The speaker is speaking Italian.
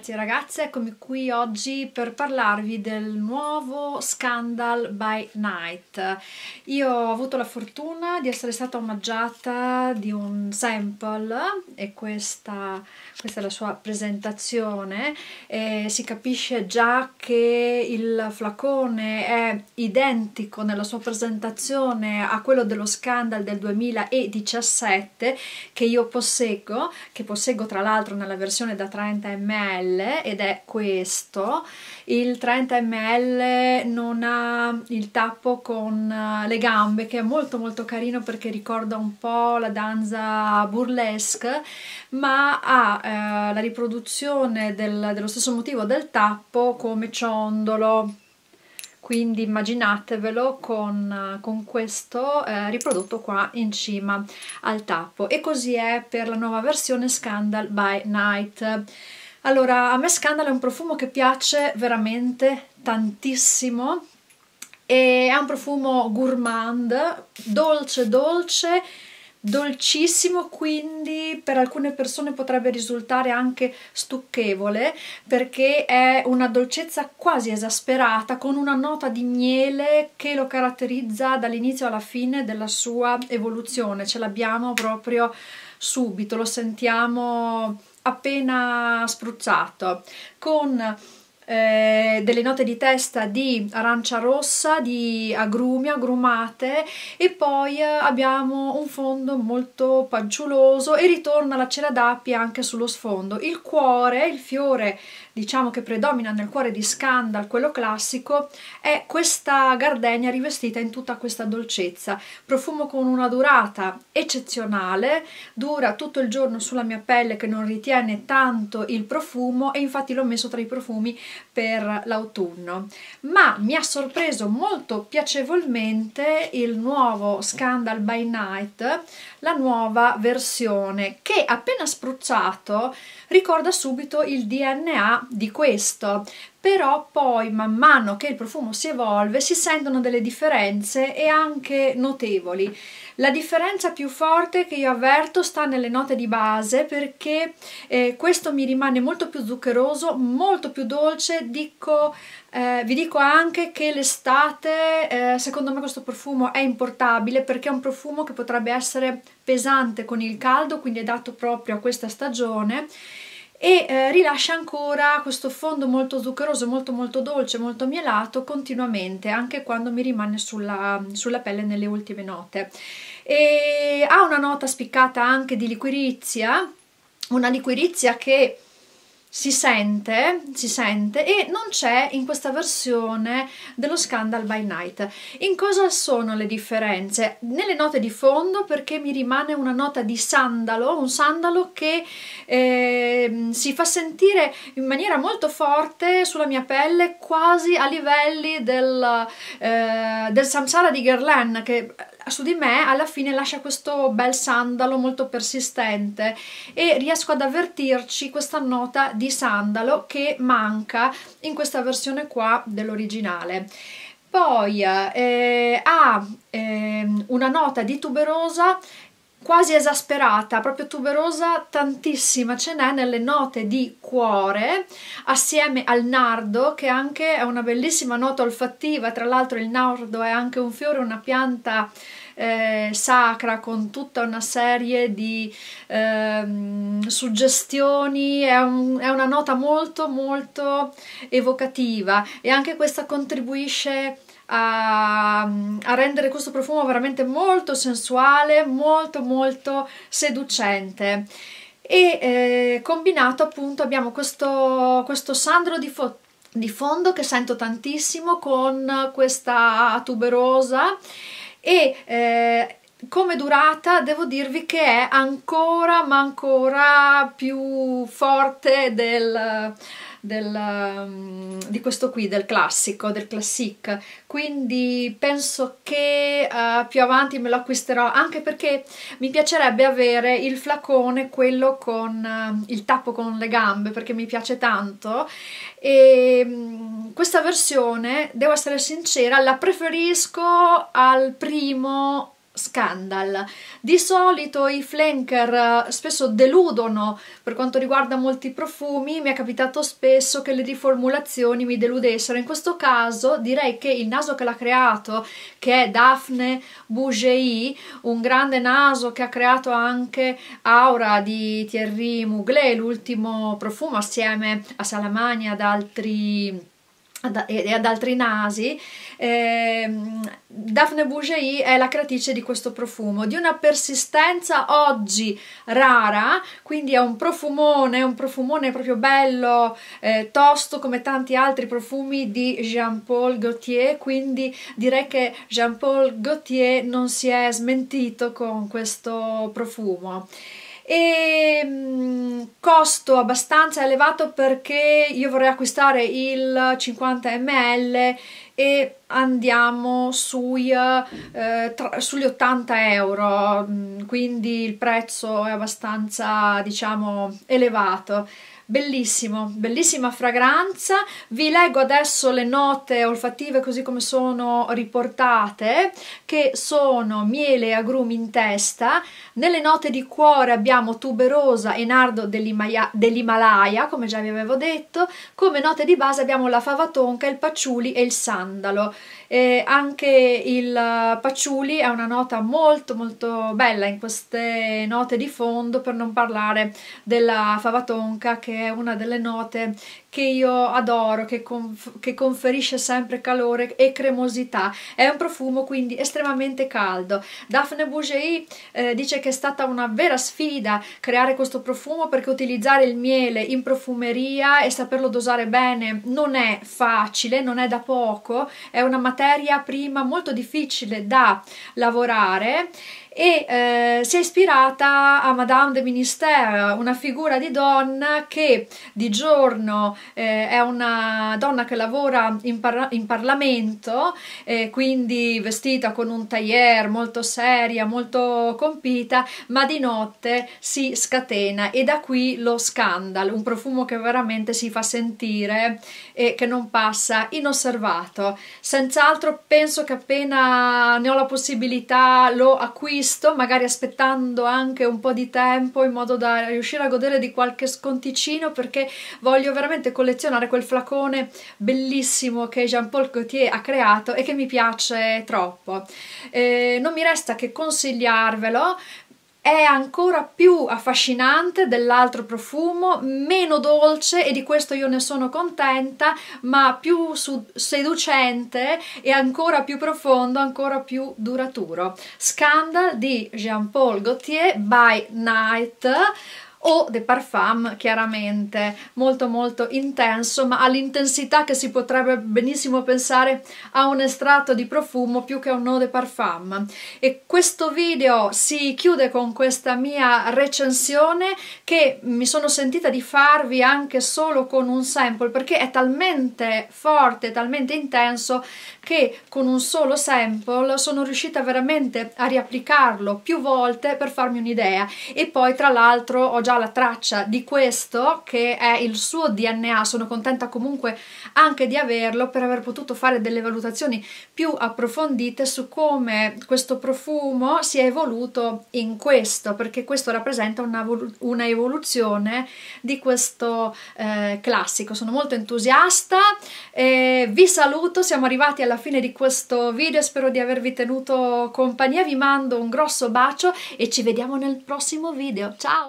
ragazzi e ragazze, eccomi qui oggi per parlarvi del nuovo Scandal by Night. Io ho avuto la fortuna di essere stata omaggiata di un sample e questa, questa è la sua presentazione. E si capisce già che il flacone è identico nella sua presentazione a quello dello Scandal del 2017 che io posseggo, che posseggo tra l'altro nella versione da 30 ml ml ed è questo il 30 ml non ha il tappo con eh, le gambe che è molto molto carino perché ricorda un po' la danza burlesque ma ha eh, la riproduzione del, dello stesso motivo del tappo come ciondolo quindi immaginatevelo con, eh, con questo eh, riprodotto qua in cima al tappo e così è per la nuova versione Scandal by Night allora, a me Scandalo è un profumo che piace veramente tantissimo e è un profumo gourmand, dolce dolce, dolcissimo, quindi per alcune persone potrebbe risultare anche stucchevole perché è una dolcezza quasi esasperata con una nota di miele che lo caratterizza dall'inizio alla fine della sua evoluzione, ce l'abbiamo proprio subito, lo sentiamo appena spruzzato con eh, delle note di testa di arancia rossa, di agrumi, agrumate e poi eh, abbiamo un fondo molto panciuloso e ritorna la cera d'api anche sullo sfondo. Il cuore, il fiore diciamo che predomina nel cuore di Scandal, quello classico, è questa gardenia rivestita in tutta questa dolcezza. Profumo con una durata eccezionale, dura tutto il giorno sulla mia pelle che non ritiene tanto il profumo e infatti l'ho messo tra i profumi per l'autunno. Ma mi ha sorpreso molto piacevolmente il nuovo Scandal by Night, la nuova versione che appena spruzzato ricorda subito il DNA di questo, però poi man mano che il profumo si evolve si sentono delle differenze e anche notevoli. La differenza più forte che io avverto sta nelle note di base perché eh, questo mi rimane molto più zuccheroso, molto più dolce, dico, eh, vi dico anche che l'estate eh, secondo me questo profumo è importabile perché è un profumo che potrebbe essere pesante con il caldo, quindi è dato proprio a questa stagione e eh, rilascia ancora questo fondo molto zuccheroso, molto molto dolce, molto mielato continuamente, anche quando mi rimane sulla, sulla pelle nelle ultime note. E ha una nota spiccata anche di liquirizia, una liquirizia che si sente, si sente e non c'è in questa versione dello Scandal by Night. In cosa sono le differenze? Nelle note di fondo perché mi rimane una nota di sandalo, un sandalo che eh, si fa sentire in maniera molto forte sulla mia pelle quasi a livelli del, eh, del Samsara di Guerlain che su di me alla fine lascia questo bel sandalo molto persistente e riesco ad avvertirci questa nota di sandalo che manca in questa versione qua dell'originale. Poi eh, ha eh, una nota di tuberosa quasi esasperata, proprio tuberosa, tantissima ce n'è nelle note di cuore, assieme al nardo, che anche è una bellissima nota olfattiva, tra l'altro il nardo è anche un fiore, una pianta eh, sacra con tutta una serie di eh, suggestioni, è, un, è una nota molto molto evocativa e anche questa contribuisce a, a rendere questo profumo veramente molto sensuale, molto molto seducente e eh, combinato appunto abbiamo questo, questo sandro di, fo di fondo che sento tantissimo con questa tuberosa e eh, come durata devo dirvi che è ancora ma ancora più forte del del, um, di questo qui, del classico, del classic, quindi penso che uh, più avanti me lo acquisterò anche perché mi piacerebbe avere il flacone, quello con uh, il tappo con le gambe perché mi piace tanto e um, questa versione, devo essere sincera, la preferisco al primo scandal. Di solito i flanker eh, spesso deludono per quanto riguarda molti profumi, mi è capitato spesso che le riformulazioni mi deludessero, in questo caso direi che il naso che l'ha creato, che è Daphne Bougei, un grande naso che ha creato anche Aura di Thierry Mugler, l'ultimo profumo assieme a Salamagna ad altri e ad altri nasi, eh, Daphne Bougie è la creatrice di questo profumo, di una persistenza oggi rara, quindi è un profumone, un profumone proprio bello, eh, tosto come tanti altri profumi di Jean-Paul Gaultier, quindi direi che Jean-Paul Gaultier non si è smentito con questo profumo e mm, costo abbastanza elevato perché io vorrei acquistare il 50 ml e andiamo sui, eh, tra, sugli 80 euro mm, quindi il prezzo è abbastanza diciamo elevato bellissimo, bellissima fragranza. Vi leggo adesso le note olfattive così come sono riportate, che sono miele e agrumi in testa. Nelle note di cuore abbiamo tuberosa e nardo dell'Himalaya, come già vi avevo detto. Come note di base abbiamo la fava tonca, il paciuli e il sandalo. E anche il paciuli è una nota molto molto bella in queste note di fondo, per non parlare della fava tonca che una delle note che io adoro, che, conf che, conferisce sempre calore e cremosità. È un profumo quindi estremamente caldo. Daphne Bougerie eh, dice che è stata una vera sfida creare questo profumo perché utilizzare il miele in profumeria e saperlo dosare bene non è facile, non è da poco, è una materia prima molto difficile da lavorare e eh, si è ispirata a Madame de Ministère, una figura di donna che di giorno eh, è una donna che lavora in, par in Parlamento, eh, quindi vestita con un tailleur molto seria, molto compita, ma di notte si scatena e da qui lo scandalo, un profumo che veramente si fa sentire e che non passa inosservato. Senz'altro penso che appena ne ho la possibilità lo acquisto, magari aspettando anche un po' di tempo in modo da riuscire a godere di qualche sconticino perché voglio veramente potete collezionare quel flacone bellissimo che Jean-Paul Gaultier ha creato e che mi piace troppo. Eh, non mi resta che consigliarvelo è ancora più affascinante dell'altro profumo, meno dolce e di questo io ne sono contenta, ma più seducente e ancora più profondo, ancora più duraturo. Scandal di Jean-Paul Gaultier by Night o de parfum chiaramente molto molto intenso ma all'intensità che si potrebbe benissimo pensare a un estratto di profumo più che a un eau de parfum e questo video si chiude con questa mia recensione che mi sono sentita di farvi anche solo con un sample perché è talmente forte talmente intenso che con un solo sample sono riuscita veramente a riapplicarlo più volte per farmi un'idea e poi tra l'altro ho già già la traccia di questo che è il suo DNA, sono contenta comunque anche di averlo per aver potuto fare delle valutazioni più approfondite su come questo profumo si è evoluto in questo, perché questo rappresenta una, una evoluzione di questo eh, classico. Sono molto entusiasta, eh, vi saluto, siamo arrivati alla fine di questo video, spero di avervi tenuto compagnia, vi mando un grosso bacio e ci vediamo nel prossimo video. Ciao!